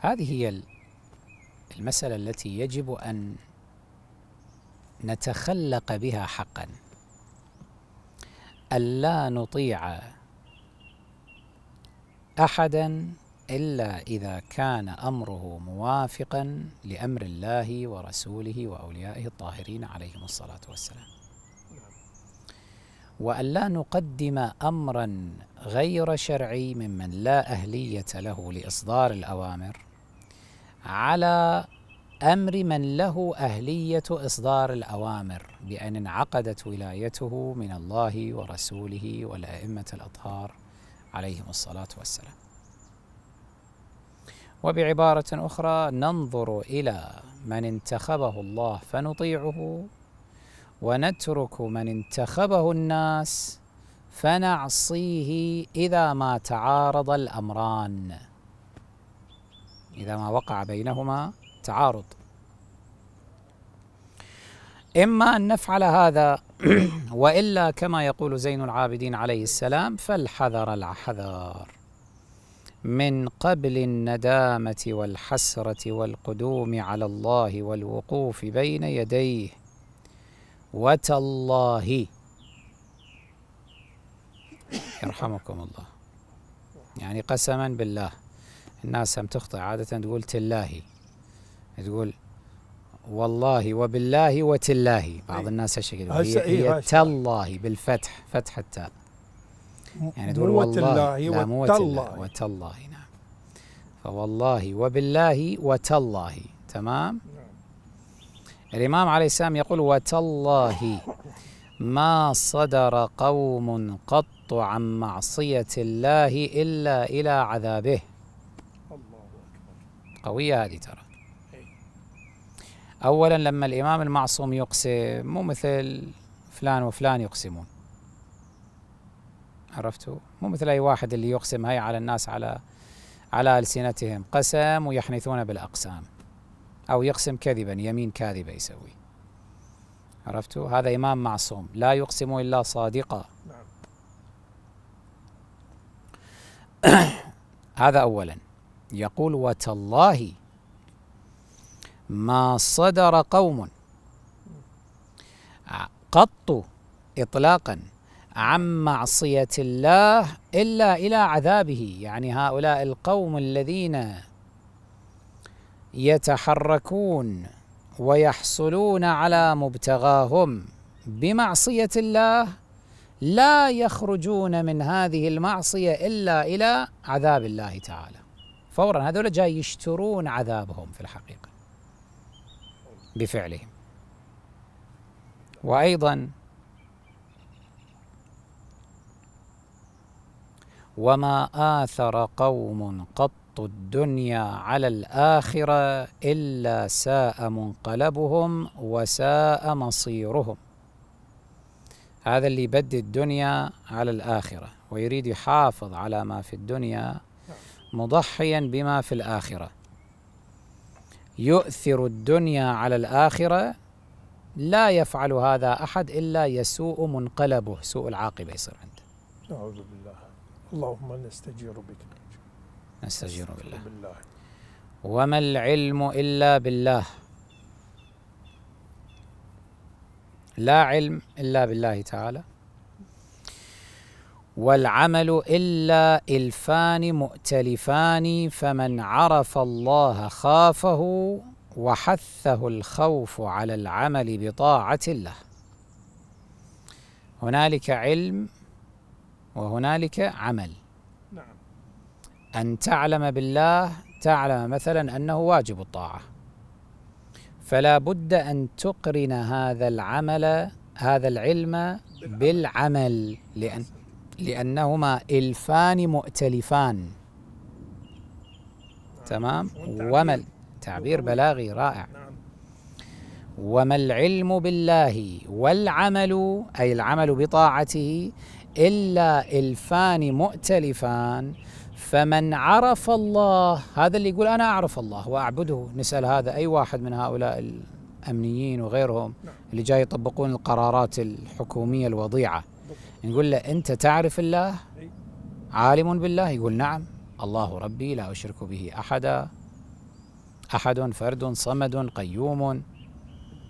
هذه هي المسألة التي يجب أن نتخلق بها حقا ألا نطيع أحدا إلا إذا كان أمره موافقا لأمر الله ورسوله وأوليائه الطاهرين عليهم الصلاة والسلام وألا نقدم أمرا غير شرعي ممن لا أهلية له لإصدار الأوامر على امر من له اهليه اصدار الاوامر بان انعقدت ولايته من الله ورسوله والائمه الاطهار عليهم الصلاه والسلام. وبعباره اخرى ننظر الى من انتخبه الله فنطيعه ونترك من انتخبه الناس فنعصيه اذا ما تعارض الامران. إذا ما وقع بينهما تعارض إما أن نفعل هذا وإلا كما يقول زين العابدين عليه السلام فالحذر الحذر من قبل الندامة والحسرة والقدوم على الله والوقوف بين يديه وتالله يرحمكم الله يعني قسما بالله الناس هم تخطئ عادة تقول تلاه تقول والله وبالله وتلاه بعض إيه. الناس هالشكل هي, هي تالله بالفتح فتح التاء يعني تقول والله لا مو وتالله وتالله نعم فوالله وبالله وتالله تمام نعم. الإمام عليه السلام يقول وتالله ما صدر قوم قط عن معصية الله إلا إلى عذابه قوية هذه ترى إيه. أولا لما الإمام المعصوم يقسم مو مثل فلان وفلان يقسمون عرفتوا مو مثل أي واحد اللي يقسم هاي على الناس على على ألسنتهم قسم ويحنثون بالأقسام أو يقسم كذبا يمين كاذبة يسوي عرفتوا هذا إمام معصوم لا يقسم إلا صادقا نعم. هذا أولا يقول وتالله ما صدر قوم قط إطلاقا عن معصية الله إلا إلى عذابه يعني هؤلاء القوم الذين يتحركون ويحصلون على مبتغاهم بمعصية الله لا يخرجون من هذه المعصية إلا إلى عذاب الله تعالى فورا هذول جاي يشترون عذابهم في الحقيقة بفعلهم وأيضا وما آثر قوم قط الدنيا على الآخرة إلا ساء منقلبهم وساء مصيرهم هذا اللي يبدي الدنيا على الآخرة ويريد يحافظ على ما في الدنيا مضحيا بما في الآخرة يؤثر الدنيا على الآخرة لا يفعل هذا أحد إلا يسوء منقلبه سوء العاقبة يصير عنده نعوذ بالله اللهم نستجير بك نستجير بالله. بالله وما العلم إلا بالله لا علم إلا بالله تعالى والعمل إلا إلفان مؤتلفان فمن عرف الله خافه وحثه الخوف على العمل بطاعة الله هنالك علم وهنالك عمل نعم. أن تعلم بالله تعلم مثلا أنه واجب الطاعة فلا بد أن تقرن هذا العمل هذا العلم بالعمل لأن لأنهما إلفان مؤتلفان تمام وما تعبير بلاغي رائع وما العلم بالله والعمل أي العمل بطاعته إلا إلفان مؤتلفان فمن عرف الله هذا اللي يقول أنا أعرف الله وأعبده نسأل هذا أي واحد من هؤلاء الأمنيين وغيرهم نعم. اللي جاي يطبقون القرارات الحكومية الوضيعة نقول له أنت تعرف الله عالم بالله يقول نعم الله ربي لا أشرك به أحدا أحد فرد صمد قيوم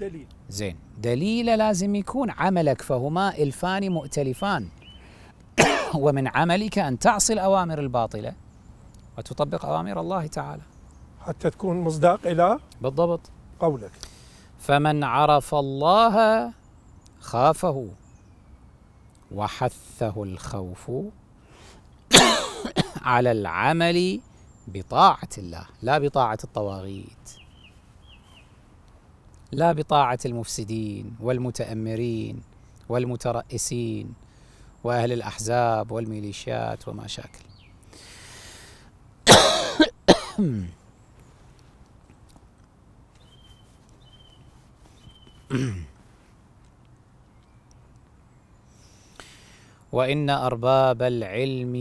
دليل زين دليل لازم يكون عملك فهما الفان مؤتلفان ومن عملك أن تعصي الأوامر الباطلة وتطبق أوامر الله تعالى حتى تكون مصداق إلى بالضبط قولك فمن عرف الله خافه وحثه الخوف على العمل بطاعة الله لا بطاعة الطواغيت لا بطاعة المفسدين والمتأمرين والمترأسين وأهل الأحزاب والميليشيات وما شاكل Mm-hmm. وإن أرباب العلم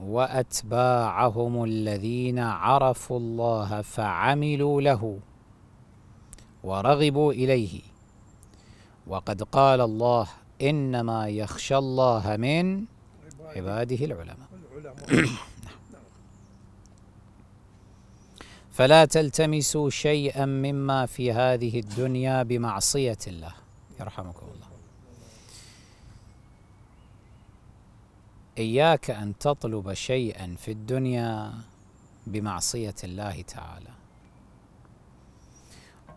وأتباعهم الذين عرفوا الله فعملوا له ورغبوا إليه وقد قال الله إنما يخشى الله من عباده العلماء فلا تلتمسوا شيئا مما في هذه الدنيا بمعصية الله يرحمكم الله إياك أن تطلب شيئا في الدنيا بمعصية الله تعالى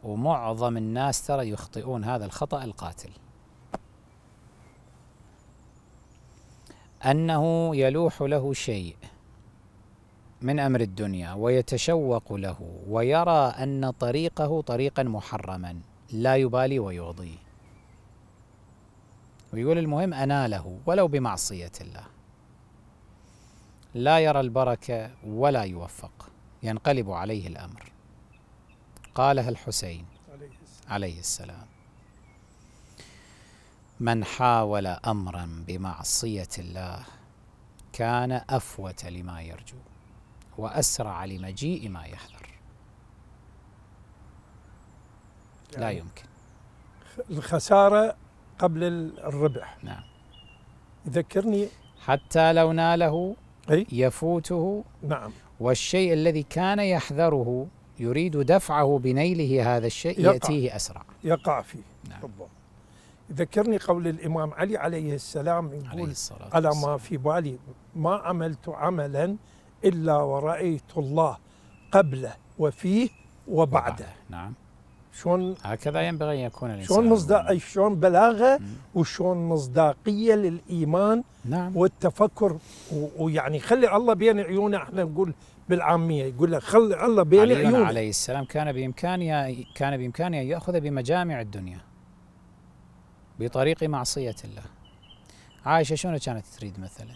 ومعظم الناس ترى يخطئون هذا الخطأ القاتل أنه يلوح له شيء من أمر الدنيا ويتشوق له ويرى أن طريقه طريقا محرما لا يبالي ويغضيه ويقول المهم أناله ولو بمعصية الله لا يرى البركه ولا يوفق ينقلب عليه الامر قالها الحسين عليه السلام من حاول امرا بمعصيه الله كان افوت لما يرجو واسرع لمجيء ما يحذر لا يعني يمكن الخساره قبل الربح نعم يذكرني حتى لو ناله أي؟ يفوته نعم والشيء الذي كان يحذره يريد دفعه بنيله هذا الشيء يقع يأتيه أسرع يقع فيه نعم. بالضبط ذكرني قول الإمام علي عليه السلام يقول عليه على ما في بالي ما عملت عملا إلا ورأيت الله قبله وفيه وبعده, وبعده. نعم شلون هكذا ينبغي ان يكون الانسان شلون مصداق شلون بلاغه وشلون مصداقيه للايمان نعم. والتفكر ويعني خلي الله بين عيونه احنا نقول بالعاميه يقول لك خلي الله بين علي عيونه عليه السلام كان بامكانه كان بامكانه ان ياخذ بمجامع الدنيا بطريق معصيه الله عائشه شنو كانت تريد مثلا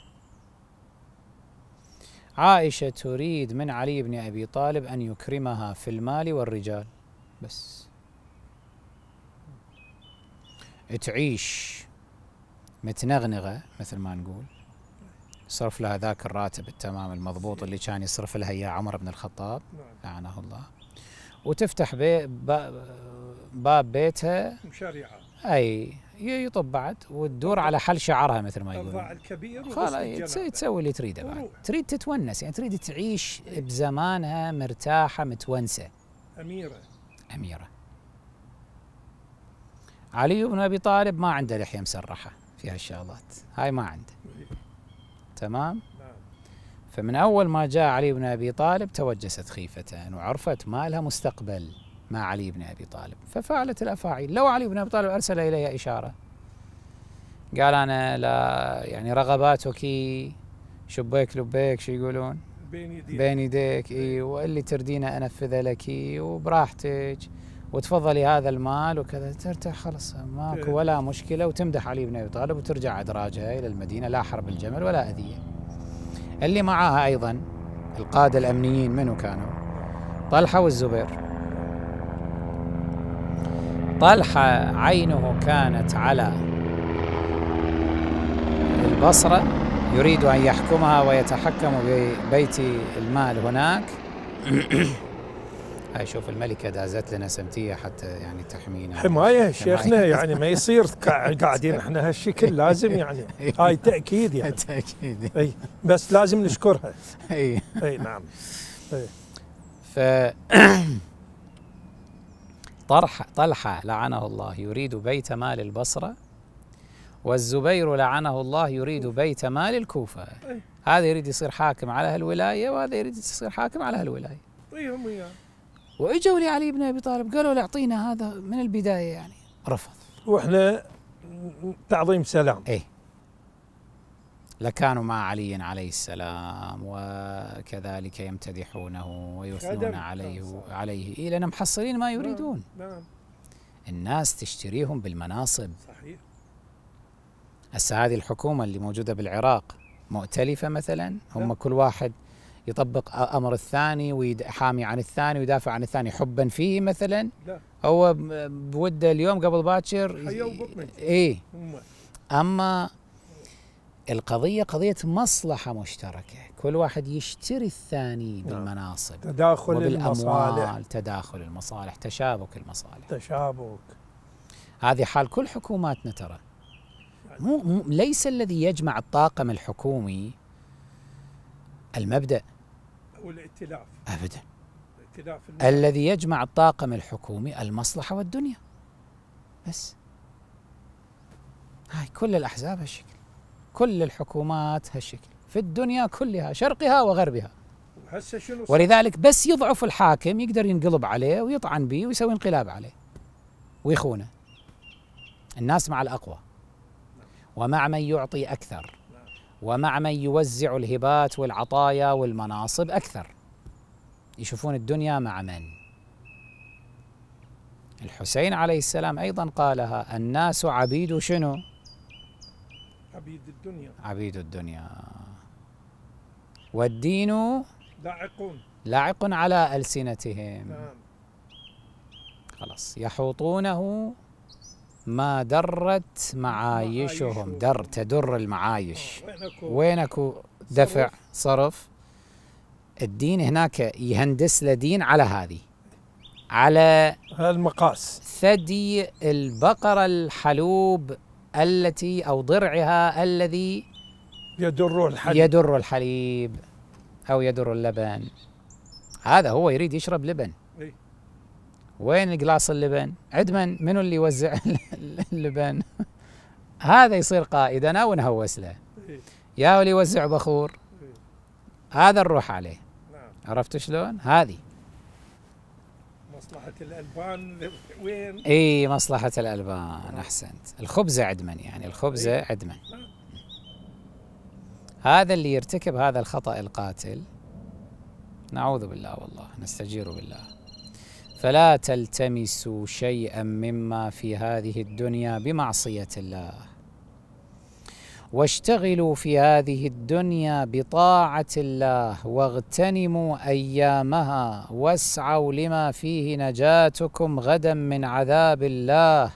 عائشه تريد من علي بن ابي طالب ان يكرمها في المال والرجال بس تعيش متنغنغه مثل ما نقول صرف لها ذاك الراتب التمام المضبوط اللي كان يصرف لها اياه عمر بن الخطاب نعم. لعنه الله وتفتح بي باب بيتها مشاريعها اي يطب بعد وتدور على حل شعرها مثل ما يقولون الكبير تسوي اللي تريده بعد تريد تتونس يعني تريد تعيش بزمانها مرتاحه متونسه اميره اميره علي بن ابي طالب ما عنده لحيه مسرحه في هالشغلات هاي ما عنده تمام فمن اول ما جاء علي بن ابي طالب توجست خيفه وعرفت ما لها مستقبل مع علي بن ابي طالب ففعلت الافاعيل لو علي بن ابي طالب ارسل اليها اشاره قال انا لا يعني رغباتك شبيك لبيك شو يقولون بين يديك بين يديك اي واللي تردينه انفذه لك وبراحتك وتفضلي هذا المال وكذا ترتاح خلاص ماكو إيه. ولا مشكله وتمدح علي بن ابي طالب وترجع ادراجها الى المدينه لا حرب الجمل ولا اذيه. اللي معاها ايضا القاده الامنيين منو كانوا؟ طلحه والزبير. طلحه عينه كانت على البصره يريد ان يحكمها ويتحكم ببيت المال هناك هاي شوف الملكه دازت لنا سمتيه حتى يعني تحمينا حمايه شيخنا يعني ما يصير قاعدين احنا هالشكل لازم يعني هاي تاكيد يعني تاكيد اي بس لازم نشكرها اي اي نعم اي ف طرح طلحه لعنه الله يريد بيت مال البصره والزبير لعنه الله يريد بيت مال الكوفه هذا يريد يصير حاكم على هالولايه وهذا يريد يصير حاكم على هالولايه ويهم طيب، وياه واجوا لعلي بن ابي طالب قالوا له اعطينا هذا من البدايه يعني رفض واحنا تعظيم سلام ايه لكانوا مع علي عليه السلام وكذلك يمتدحونه ويثنون عليه عليه إيه لأن محصلين ما نعم. يريدون نعم الناس تشتريهم بالمناصب صحيح هسه هذه الحكومة اللي موجودة بالعراق مؤتلفة مثلا هم نعم. كل واحد يطبق امر الثاني ويحامي عن الثاني ويدافع عن الثاني حبا فيه مثلا لا هو بوده اليوم قبل باكر اي اما القضيه قضيه مصلحه مشتركه كل واحد يشتري الثاني نعم. بالمناصب تداخل المصالح تداخل المصالح تشابك المصالح تشابك هذه حال كل حكوماتنا ترى مو, مو ليس الذي يجمع الطاقم الحكومي المبدأ والائتلاف أبدا الائتلاف الذي يجمع الطاقم الحكومي المصلحة والدنيا بس هاي كل الأحزاب هالشكل كل الحكومات هالشكل في الدنيا كلها شرقها وغربها وهسه شنو ولذلك بس يضعف الحاكم يقدر ينقلب عليه ويطعن به ويسوي انقلاب عليه ويخونه الناس مع الأقوى ومع من يعطي أكثر ومع من يوزع الهبات والعطايا والمناصب أكثر يشوفون الدنيا مع من الحسين عليه السلام أيضا قالها الناس عبيد شنو عبيد الدنيا عبيد الدنيا والدين لاعق لاعق على ألسنتهم نعم. خلاص يحوطونه ما درت معايشهم در تدر المعايش آه، وين اكو دفع صرف الدين هناك يهندس له دين على هذه على المقاس ثدي البقرة الحلوب التي أو ضرعها الذي يدر الحليب يدر الحليب أو يدر اللبن هذا هو يريد يشرب لبن وين قلاص اللبن عدمن منو اللي يوزع اللبن هذا يصير قائدنا ونهوس له إيه. يا اللي يوزع بخور إيه. هذا نروح عليه نعم. عرفت شلون هذه مصلحة الألبان وين؟ إي مصلحة الألبان نعم. أحسنت الخبزة عدمن يعني الخبزة عدمن نعم. هذا اللي يرتكب هذا الخطأ القاتل نعوذ بالله والله نستجير بالله فلا تلتمسوا شيئا مما في هذه الدنيا بمعصيه الله واشتغلوا في هذه الدنيا بطاعه الله واغتنموا ايامها واسعوا لما فيه نجاتكم غدا من عذاب الله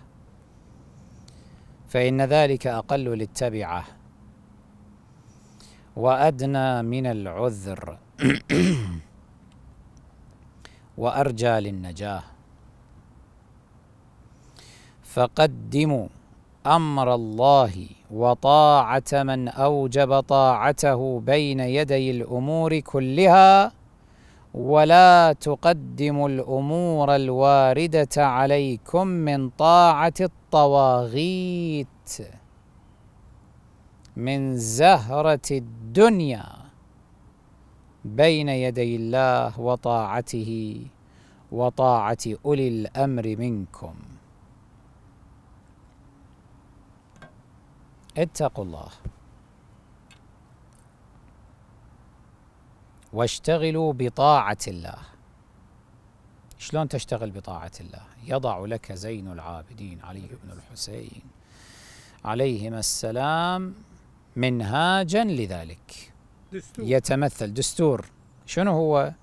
فان ذلك اقل للتبعه وادنى من العذر وأرجى للنجاة فقدموا أمر الله وطاعة من أوجب طاعته بين يدي الأمور كلها ولا تقدموا الأمور الواردة عليكم من طاعة الطواغيت من زهرة الدنيا بين يدي الله وطاعته وطاعة أولي الأمر منكم اتقوا الله واشتغلوا بطاعة الله شلون تشتغل بطاعة الله يضع لك زين العابدين علي بن الحسين عليهما السلام منهاجا لذلك دستور يتمثل دستور شنو هو؟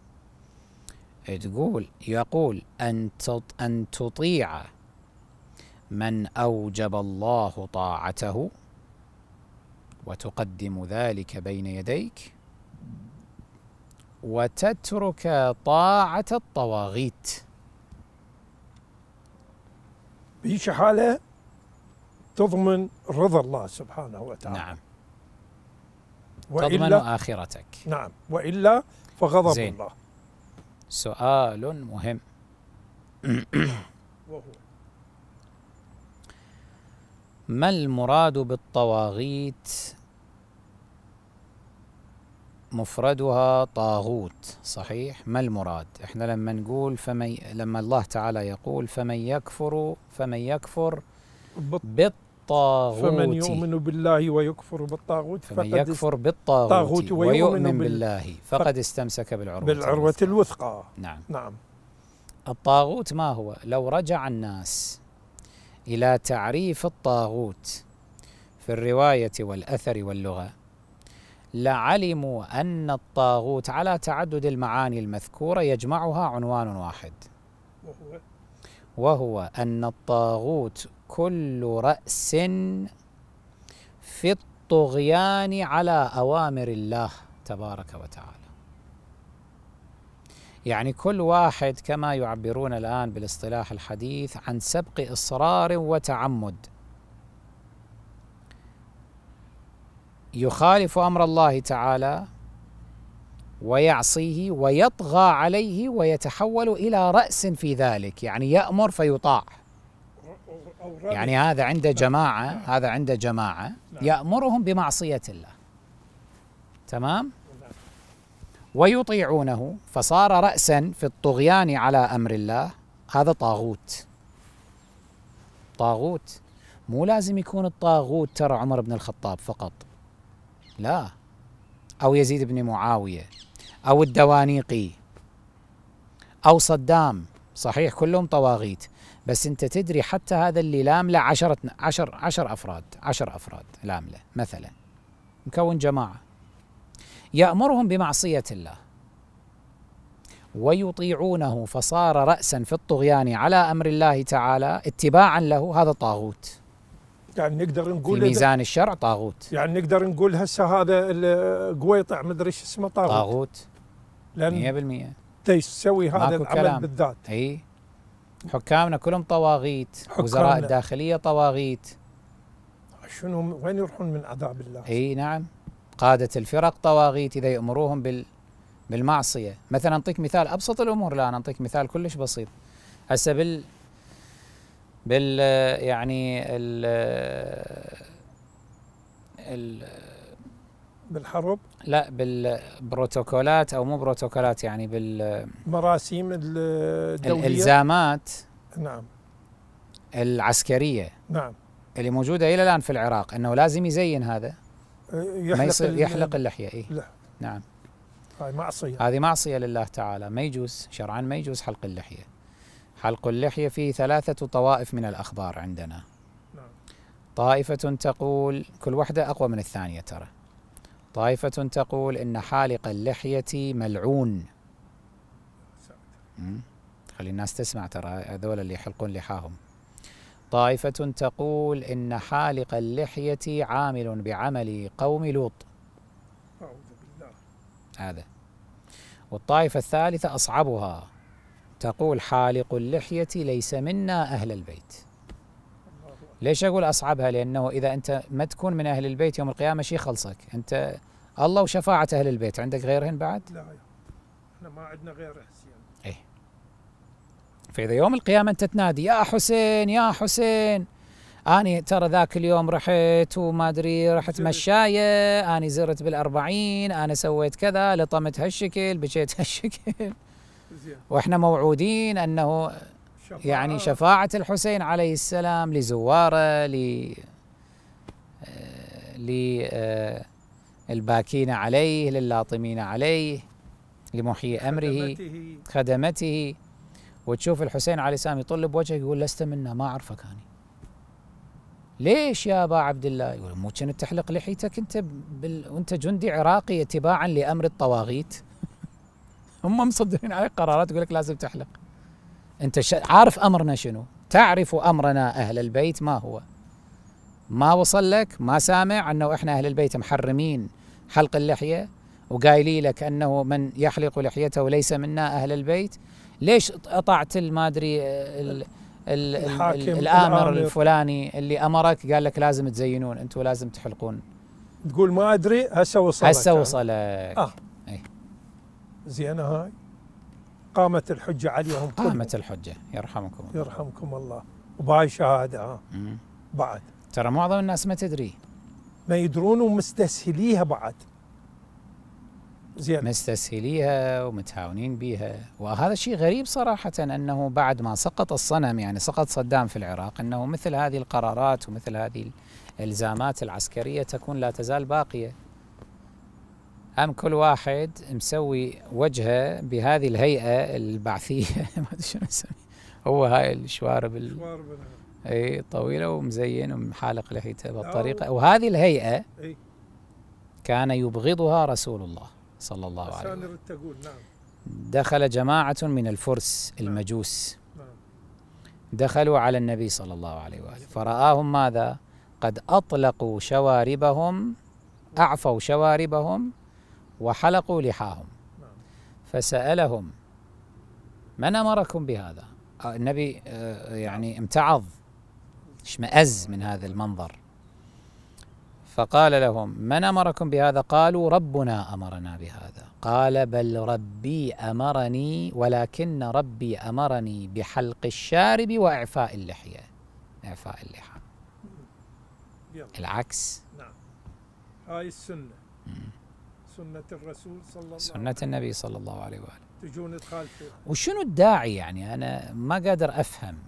إيه، تقول يقول أن أن تطيع من أوجب الله طاعته وتقدم ذلك بين يديك وتترك طاعة الطواغيت بيش حالة تضمن رضا الله سبحانه وتعالى نعم تضمن آخرتك نعم وإلا فغضب زين. الله سؤال مهم ما المراد بالطواغيت مفردها طاغوت صحيح ما المراد احنا لما نقول فمن لما الله تعالى يقول فمن يكفر فمن يكفر بالطاغوت بالطاغوت فمن يؤمن بالله ويكفر بالطاغوت فمن فقد يكفر بالطاغوت ويؤمن بالله فقد استمسك بالعروة بالعروة الوثقى نعم نعم الطاغوت ما هو؟ لو رجع الناس إلى تعريف الطاغوت في الرواية والأثر واللغة لعلموا أن الطاغوت على تعدد المعاني المذكورة يجمعها عنوان واحد وهو أن الطاغوت كل رأس في الطغيان على أوامر الله تبارك وتعالى يعني كل واحد كما يعبرون الآن بالاصطلاح الحديث عن سبق إصرار وتعمد يخالف أمر الله تعالى ويعصيه ويطغى عليه ويتحول إلى رأس في ذلك يعني يأمر فيطاع يعني هذا عنده جماعة هذا عنده جماعة يأمرهم بمعصية الله تمام ويطيعونه فصار رأسا في الطغيان على أمر الله هذا طاغوت طاغوت مو لازم يكون الطاغوت ترى عمر بن الخطاب فقط لا أو يزيد بن معاوية أو الدوانيقي أو صدام صحيح كلهم طواغيت بس انت تدري حتى هذا اللي لامله عشرة عشر عشر افراد عشر افراد لامله مثلا مكون جماعه يامرهم بمعصيه الله ويطيعونه فصار راسا في الطغيان على امر الله تعالى اتباعا له هذا طاغوت يعني نقدر نقول في ميزان الشرع طاغوت يعني نقدر نقول هسه هذا القويطع مدري ايش اسمه طاغوت طاغوت 100% تسوي هذا العمل بالذات اي حكامنا كلهم طواغيت وزراء الداخليه طواغيت شنو وين يروحون من عذاب الله اي نعم قاده الفرق طواغيت اذا يامروهم بال بالمعصيه مثلا اعطيك مثال ابسط الامور لا انا اعطيك مثال كلش بسيط هسه بال بال يعني ال ال بالحرب لا بالبروتوكولات او مو بروتوكولات يعني بال مراسيم الدوليه الالزامات نعم العسكريه نعم اللي موجوده الى الان في العراق انه لازم يزين هذا إيه، يحلق ما يصير يحلق اللحيه اي نعم هاي معصيه هذه معصيه لله تعالى ما يجوز شرعا ما يجوز حلق اللحيه حلق اللحيه فيه ثلاثه طوائف من الاخبار عندنا نعم. طائفة تقول كل واحدة أقوى من الثانية ترى طائفة تقول إن حالق اللحية ملعون خلي الناس تسمع ترى هذول اللي يحلقون لحاهم طائفة تقول إن حالق اللحية عامل بعمل قوم لوط أعوذ بالله هذا والطائفة الثالثة أصعبها تقول حالق اللحية ليس منا أهل البيت ليش أقول أصعبها لأنه إذا أنت ما تكون من أهل البيت يوم القيامة شي خلصك أنت الله وشفاعة أهل البيت عندك غيرهن بعد؟ لا احنا ما عندنا غير حسين إيه فإذا يوم القيامة أنت تنادي يا حسين يا حسين أني ترى ذاك اليوم رحت وما أدري رحت مشاية أني زرت بالأربعين أنا سويت كذا لطمت هالشكل بشيت هالشكل وإحنا موعودين أنه شفاعة يعني شفاعة الحسين عليه السلام لزواره ل للباكين آه، عليه للاطمين عليه لمحيي أمره خدمته, خدمته وتشوف الحسين عليه السلام يطل وجهه يقول لست منا ما أعرفك أنا ليش يا أبا عبد الله يقول مو كنت تحلق لحيتك أنت بال... وأنت جندي عراقي اتباعا لأمر الطواغيت هم مصدرين عليك قرارات يقول لك لازم تحلق انت عارف امرنا شنو تعرف امرنا اهل البيت ما هو ما وصل لك ما سامع انه احنا اهل البيت محرمين حلق اللحيه وقايلي لك انه من يحلق لحيته ليس منا اهل البيت ليش اطعت ما ادري الامر, الآمر الفلاني اللي امرك قال لك لازم تزينون انتم لازم تحلقون تقول ما ادري هسه وصلك هسه وصلك اه إيه. زين هاي قامت الحجة عليهم قامت الحجة يرحمكم الله يرحمكم الله وبهاي شهادة ها بعد ترى معظم الناس ما تدري ما يدرون ومستسهليها بعد زين مستسهليها ومتهاونين بيها وهذا شيء غريب صراحة أنه بعد ما سقط الصنم يعني سقط صدام في العراق أنه مثل هذه القرارات ومثل هذه الإلزامات العسكرية تكون لا تزال باقية أم كل واحد مسوي وجهه بهذه الهيئة البعثية ما أدري شنو نسوي هو هاي الشوارب ال... اي طويلة ومزين ومحالق لحيته بالطريقة وهذه الهيئة أي. كان يبغضها رسول الله صلى الله عليه وسلم نعم. دخل جماعة من الفرس نعم. المجوس نعم. دخلوا على النبي صلى الله عليه وآله فرآهم ماذا قد أطلقوا شواربهم أعفوا شواربهم وحلقوا لحاهم نعم. فسألهم من أمركم بهذا آه، النبي آه، يعني امتعض اشمأز من هذا المنظر فقال لهم من أمركم بهذا قالوا ربنا أمرنا بهذا قال بل ربي أمرني ولكن ربي أمرني بحلق الشارب وإعفاء اللحية إعفاء اللحى العكس نعم هاي السنة سنة الرسول صلى الله عليه وسلم سنة النبي صلى الله عليه وآله تجون وشنو الداعي يعني أنا ما قادر أفهم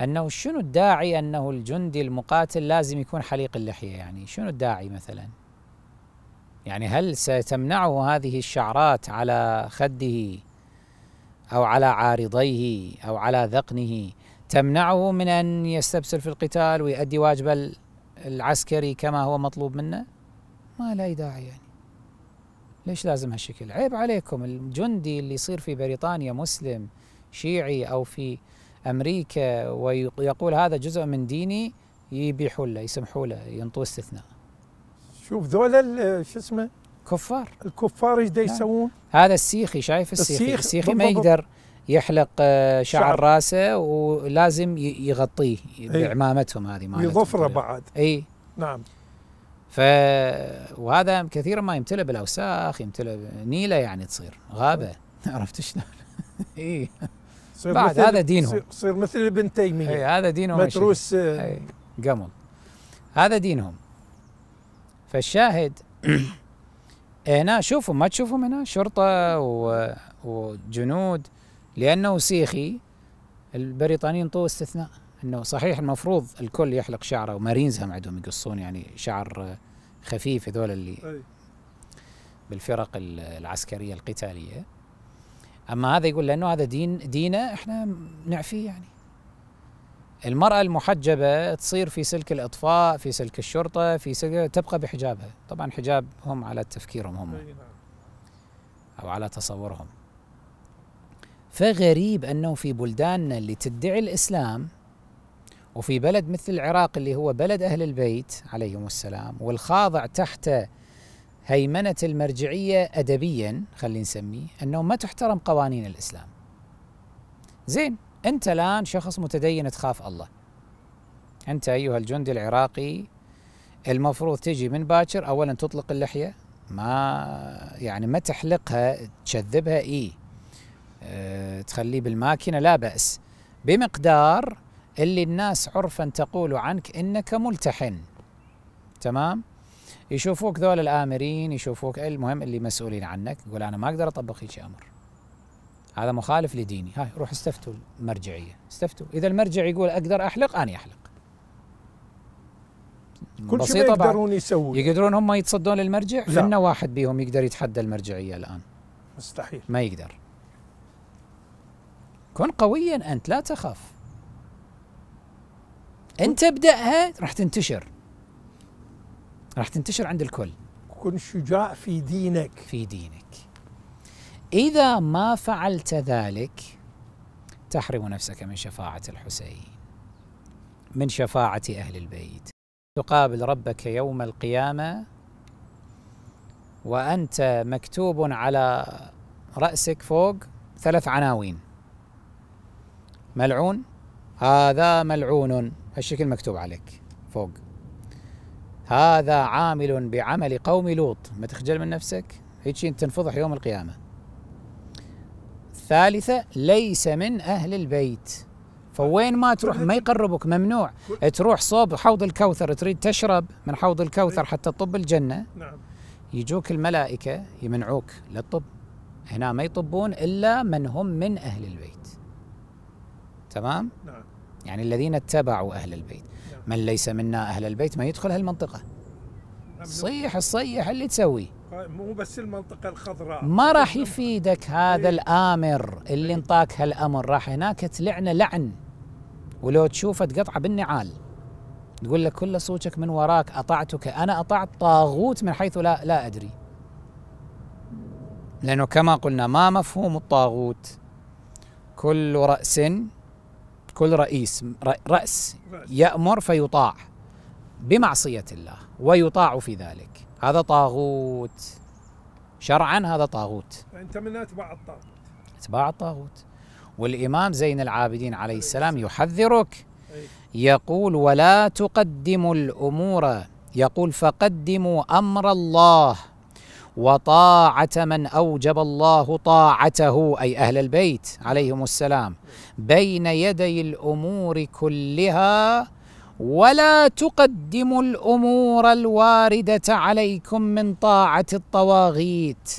أنه شنو الداعي أنه الجندي المقاتل لازم يكون حليق اللحية يعني شنو الداعي مثلا يعني هل ستمنعه هذه الشعرات على خده أو على عارضيه أو على ذقنه تمنعه من أن يستبسل في القتال ويؤدي واجبه العسكري كما هو مطلوب منه ما لا داعي يعني ليش لازم هالشكل عيب عليكم الجندي اللي يصير في بريطانيا مسلم شيعي أو في أمريكا ويقول هذا جزء من ديني يبيحوا له يسمحوا له ينطوه استثناء شوف ذولا شو اسمه كفار الكفار ايش يسوون؟ هذا السيخي شايف السيخي السيخ السيخي ما يقدر يحلق آه، شعر, شعر راسه ولازم يغطيه بعمامتهم هذه مالتهم يظفره بعد اي نعم ف وهذا كثيرا ما يمتلئ بالاوساخ يمتلئ نيله يعني تصير غابه عرفت شلون؟ اي بعد هذا دينهم يصير مثل ابن تيميه اي هذا دينهم متروس قمل آه، إيه، هذا دينهم فالشاهد هنا شوفوا ما تشوفهم هنا شرطه و... وجنود لانه سيخي البريطانيين طووا استثناء انه صحيح المفروض الكل يحلق شعره ومارينز هم عندهم يقصون يعني شعر خفيف هذول اللي بالفرق العسكريه القتاليه اما هذا يقول لانه هذا دين دينه احنا نعفيه يعني المرأة المحجبة تصير في سلك الإطفاء في سلك الشرطة في سلك تبقى بحجابها طبعا حجاب هم على تفكيرهم هم نعم. أو على تصورهم فغريب أنه في بلداننا اللي تدعي الإسلام وفي بلد مثل العراق اللي هو بلد أهل البيت عليهم السلام والخاضع تحت هيمنة المرجعية أدبيا خلينا نسميه أنه ما تحترم قوانين الإسلام زين أنت الآن شخص متدين تخاف الله أنت أيها الجندي العراقي المفروض تجي من باكر أولا تطلق اللحية ما يعني ما تحلقها تشذبها إيه أه تخليه بالماكينة لا بأس بمقدار اللي الناس عرفا تقول عنك انك ملتحن تمام يشوفوك ذول الامرين يشوفوك المهم اللي مسؤولين عنك يقول انا ما اقدر اطبق هيك امر هذا مخالف لديني هاي روح استفتوا المرجعيه استفتوا اذا المرجع يقول اقدر احلق انا احلق كل شيء يقدرون يسوون يقدرون هم يتصدون للمرجع فينا واحد بيهم يقدر يتحدى المرجعيه الان مستحيل ما يقدر كن قويا انت لا تخاف انت ابداها راح تنتشر راح تنتشر عند الكل كن شجاع في دينك في دينك اذا ما فعلت ذلك تحرم نفسك من شفاعه الحسين من شفاعه اهل البيت تقابل ربك يوم القيامه وانت مكتوب على راسك فوق ثلاث عناوين ملعون هذا ملعون هالشكل مكتوب عليك فوق هذا عامل بعمل قوم لوط ما تخجل من نفسك هيك انت تنفضح يوم القيامة ثالثة ليس من أهل البيت فوين ما تروح ما يقربك ممنوع تروح صوب حوض الكوثر تريد تشرب من حوض الكوثر حتى تطب الجنة نعم يجوك الملائكة يمنعوك للطب هنا ما يطبون إلا من هم من أهل البيت تمام؟ نعم يعني الذين اتبعوا أهل البيت نعم. من ليس منا أهل البيت ما يدخل هالمنطقة نعم، نعم. صيح الصيح اللي تسويه مو بس المنطقة الخضراء ما راح يفيدك هذا إيه. الآمر اللي إيه. انطاك هالأمر راح هناك تلعنه لعن ولو تشوفه تقطعه بالنعال تقول لك كل صوتك من وراك أطعتك أنا أطعت طاغوت من حيث لا, لا أدري لأنه كما قلنا ما مفهوم الطاغوت كل رأس كل رئيس رأس يأمر فيطاع بمعصية الله ويطاع في ذلك هذا طاغوت شرعا هذا طاغوت أنت من أتباع الطاغوت أتباع الطاغوت والإمام زين العابدين عليه السلام يحذرك يقول ولا تقدموا الأمور يقول فقدموا أمر الله وطاعة من أوجب الله طاعته أي أهل البيت عليهم السلام بين يدي الأمور كلها ولا تقدموا الأمور الواردة عليكم من طاعة الطواغيت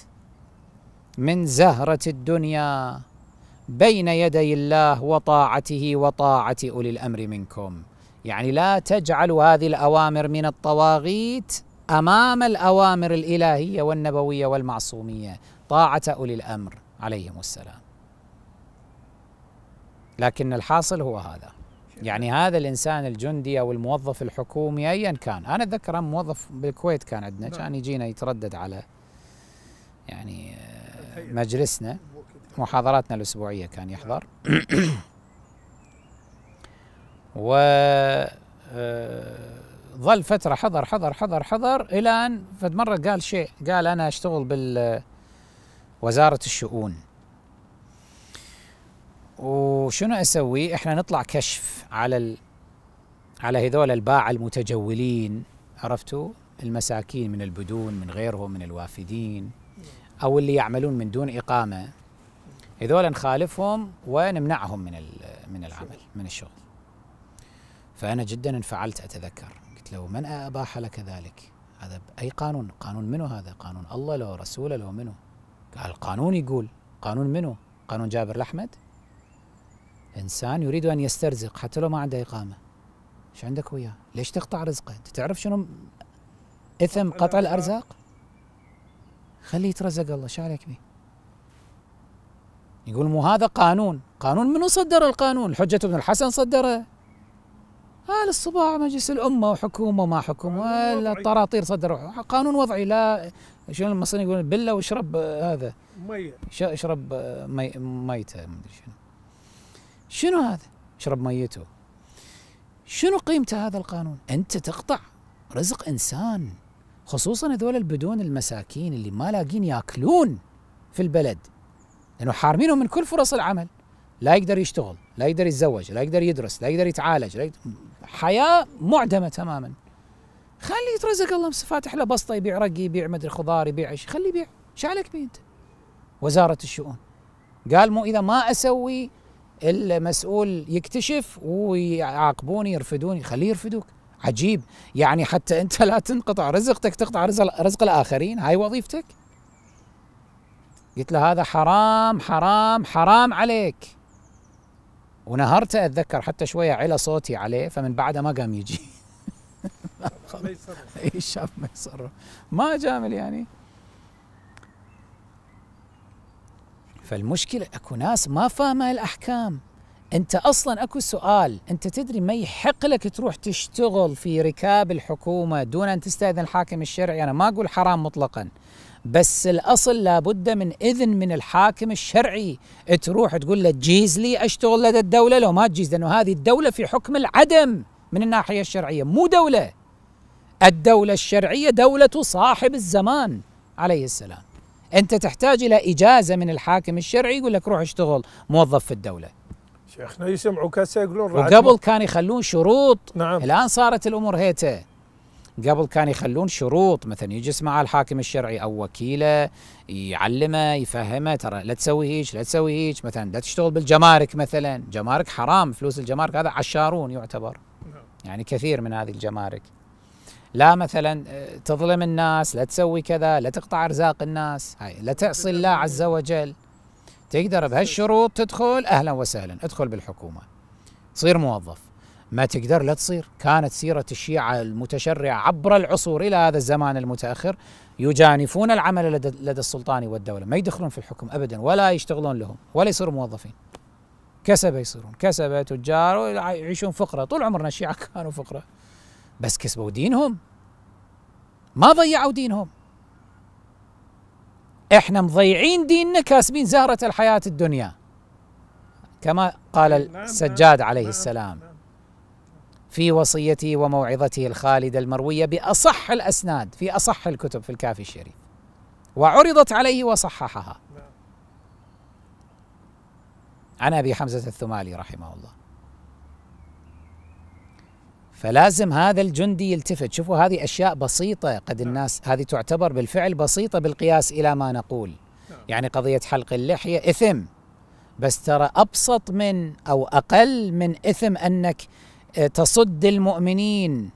من زهرة الدنيا بين يدي الله وطاعته وطاعة أولي الأمر منكم يعني لا تجعلوا هذه الأوامر من الطواغيت امام الاوامر الالهيه والنبويه والمعصوميه طاعه اولي الامر عليهم السلام. لكن الحاصل هو هذا. يعني هذا الانسان الجندي او الموظف الحكومي ايا كان، انا اتذكر موظف بالكويت كان عندنا نعم. كان يجينا يتردد على يعني مجلسنا محاضراتنا الاسبوعيه كان يحضر. نعم. و آه، ظل فتره حضر حضر حضر حضر الى ان فد مره قال شيء قال انا اشتغل بال وزاره الشؤون وشنو اسوي احنا نطلع كشف على ال... على هذول الباعة المتجولين عرفتوا المساكين من البدون من غيرهم من الوافدين او اللي يعملون من دون اقامه هذول نخالفهم ونمنعهم من من العمل من الشغل فأنا جدا انفعلت أتذكر قلت له من أباح لك ذلك هذا أي قانون قانون منه هذا قانون الله لو رسوله لو منه قال القانون يقول قانون منه قانون جابر الأحمد إنسان يريد أن يسترزق حتى لو ما عنده إقامة شو عندك وياه ليش تقطع رزقه أنت تعرف شنو إثم قطع الأرزاق خليه يترزق الله شو عليك بيه يقول مو هذا قانون قانون منو صدر القانون حجة ابن الحسن صدره آه الصباع مجلس الامه وحكومه وما حكومه طراطير صدر قانون وضعي لا شنو المصريين يقولون بله واشرب آه، هذا ميه اشرب آه، مي ميته ما ادري شنو شنو هذا؟ اشرب ميته شنو قيمته هذا القانون؟ انت تقطع رزق انسان خصوصا هذول البدون المساكين اللي ما لاقين ياكلون في البلد لانه حارمينهم من كل فرص العمل لا يقدر يشتغل لا يقدر يتزوج لا يقدر يدرس لا يقدر يتعالج لا يقدر حياة معدمة تماما خليه يترزق الله فاتح له بسطة يبيع رقي يبيع مدري خضار يبيع ايش خليه يبيع ايش عليك بيه انت وزارة الشؤون قال مو إذا ما أسوي المسؤول يكتشف ويعاقبوني يرفدوني خليه يرفدوك عجيب يعني حتى أنت لا تنقطع رزقتك تقطع رزق, رزق الآخرين هاي وظيفتك قلت له هذا حرام حرام حرام عليك ونهرته اتذكر حتى شويه علا صوتي عليه فمن بعدها ما قام يجي اي شاف ما يصرف ما جامل يعني فالمشكله اكو ناس ما فاهمه الاحكام انت اصلا اكو سؤال انت تدري ما يحق لك تروح تشتغل في ركاب الحكومه دون ان تستاذن الحاكم الشرعي انا ما اقول حرام مطلقا بس الاصل لابد من اذن من الحاكم الشرعي تروح تقول له تجيز لي اشتغل لدى الدوله لو ما تجيز لانه هذه الدوله في حكم العدم من الناحيه الشرعيه مو دوله الدوله الشرعيه دوله صاحب الزمان عليه السلام انت تحتاج الى اجازه من الحاكم الشرعي يقول لك روح اشتغل موظف في الدوله شيخنا يسمعوا كاسه يقولون وقبل كان يخلون شروط نعم الان صارت الامور هيته قبل كان يخلون شروط مثلا يجلس مع الحاكم الشرعي او وكيله يعلمه يفهمه ترى لا تسوي هيك لا تسوي هيك مثلا لا تشتغل بالجمارك مثلا جمارك حرام فلوس الجمارك هذا عشارون يعتبر يعني كثير من هذه الجمارك لا مثلا آه، تظلم الناس لا تسوي كذا لا تقطع ارزاق الناس هاي لا تعصي الله عز وجل تقدر بهالشروط تدخل اهلا وسهلا ادخل بالحكومه صير موظف ما تقدر لا تصير كانت سيرة الشيعة المتشرعة عبر العصور إلى هذا الزمان المتأخر يجانفون العمل لدى, السلطان والدولة ما يدخلون في الحكم أبدا ولا يشتغلون لهم ولا يصيرون موظفين كسبة يصيرون كسبة تجار يعيشون فقرة طول عمرنا الشيعة كانوا فقرة بس كسبوا دينهم ما ضيعوا دينهم احنا مضيعين ديننا كاسبين زهرة الحياة الدنيا كما قال نعم، السجاد عليه نعم، السلام نعم. في وصيته وموعظته الخالدة المروية بأصح الأسناد في أصح الكتب في الكافي الشريف وعرضت عليه وصححها عن أبي حمزة الثمالي رحمه الله فلازم هذا الجندي يلتفت شوفوا هذه أشياء بسيطة قد نعم. الناس هذه تعتبر بالفعل بسيطة بالقياس إلى ما نقول نعم. يعني قضية حلق اللحية إثم بس ترى أبسط من أو أقل من إثم أنك آه، تصد المؤمنين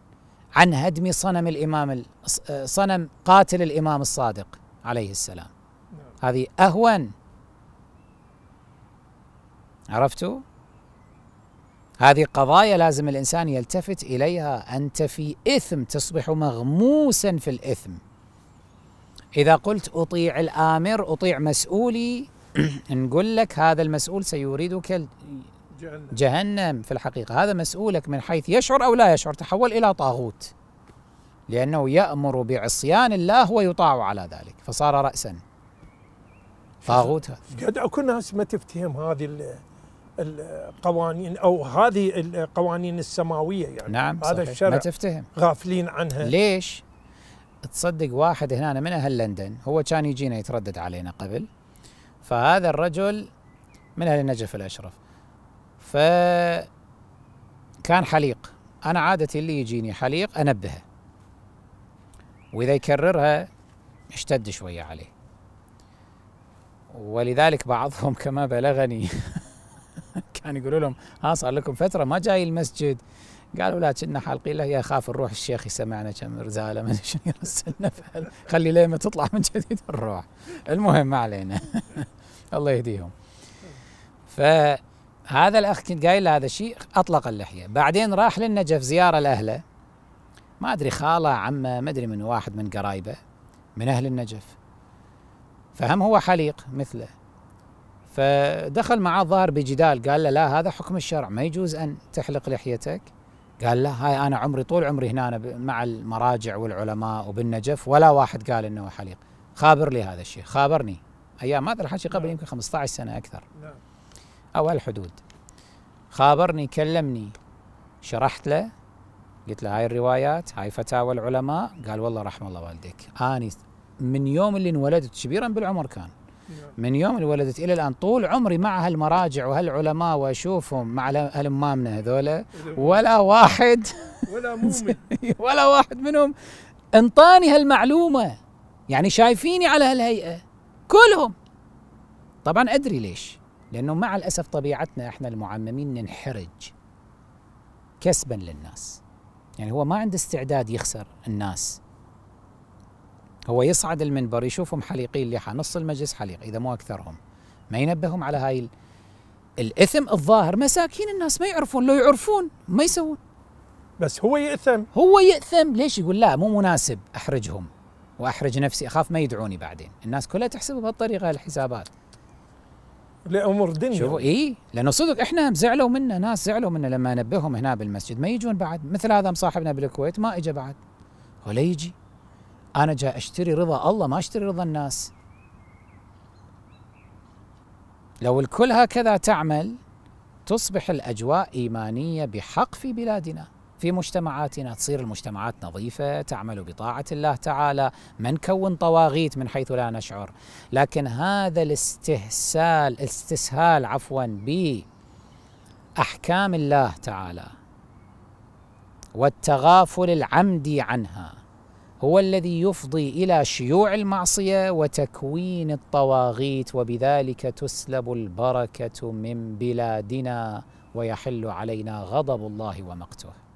عن هدم صنم الامام آه، صنم قاتل الامام الصادق عليه السلام نعم. هذه اهون عرفتوا هذه قضايا لازم الانسان يلتفت اليها انت في اثم تصبح مغموسا في الاثم اذا قلت اطيع الامر اطيع مسؤولي نقول لك هذا المسؤول سيريدك جهنم. جهنم في الحقيقة هذا مسؤولك من حيث يشعر أو لا يشعر تحول إلى طاغوت لأنه يأمر بعصيان الله ويطاع على ذلك فصار رأسا طاغوت هذا اكو ناس ما تفتهم هذه القوانين او هذه القوانين السماويه يعني نعم هذا صحيح. الشرع ما تفتهم غافلين عنها ليش؟ تصدق واحد هنا من اهل لندن هو كان يجينا يتردد علينا قبل فهذا الرجل من اهل النجف الاشرف فكان حليق أنا عادة اللي يجيني حليق أنبهه وإذا يكررها اشتد شوية عليه ولذلك بعضهم كما بلغني كان يقولوا لهم ها صار لكم فترة ما جاي المسجد قالوا لا كنا حالقين له يا خاف نروح الشيخ يسمعنا كم رزاله ما شنو يرسلنا خلي ليه ما تطلع من جديد الروح المهم ما علينا الله يهديهم ف هذا الاخ كنت قايل له هذا الشيء اطلق اللحيه بعدين راح للنجف زياره لاهله ما ادري خاله عمه ما ادري من واحد من قرايبه من اهل النجف فهم هو حليق مثله فدخل معاه الظاهر بجدال قال له لا هذا حكم الشرع ما يجوز ان تحلق لحيتك قال لا هاي انا عمري طول عمري هنا مع المراجع والعلماء وبالنجف ولا واحد قال انه حليق خابر لي هذا الشيء خابرني ايام هذا الحكي قبل نعم. يمكن 15 سنه اكثر نعم أو هالحدود خابرني كلمني شرحت له قلت له هاي الروايات هاي فتاوى العلماء قال والله رحم الله والديك أنا من يوم اللي انولدت كبيرا بالعمر كان نعم. من يوم اللي ولدت الى الان طول عمري مع هالمراجع وهالعلماء واشوفهم مع هالامامنا هذولا ولا واحد ولا مؤمن ولا واحد منهم انطاني هالمعلومه يعني شايفيني على هالهيئه كلهم طبعا ادري ليش لأنه مع الأسف طبيعتنا إحنا المعممين ننحرج كسبا للناس يعني هو ما عنده استعداد يخسر الناس هو يصعد المنبر يشوفهم حليقي اللحى نص المجلس حليق إذا مو أكثرهم ما ينبههم على هاي الإثم الظاهر مساكين الناس ما يعرفون لو يعرفون ما يسوون بس هو يأثم هو يأثم ليش يقول لا مو مناسب أحرجهم وأحرج نفسي أخاف ما يدعوني بعدين الناس كلها تحسبه بهالطريقة الحسابات لامور دنيا شوفوا اي لانه صدق احنا زعلوا منا ناس زعلوا منا لما انبههم هنا بالمسجد ما يجون بعد مثل هذا مصاحبنا بالكويت ما اجى بعد ولا يجي انا جاي اشتري رضا الله ما اشتري رضا الناس لو الكل هكذا تعمل تصبح الاجواء ايمانيه بحق في بلادنا في مجتمعاتنا تصير المجتمعات نظيفة تعمل بطاعة الله تعالى ما نكون طواغيت من حيث لا نشعر لكن هذا الاستهسال استسهال عفوا بأحكام الله تعالى والتغافل العمدي عنها هو الذي يفضي الى شيوع المعصيه وتكوين الطواغيت وبذلك تسلب البركه من بلادنا ويحل علينا غضب الله ومقته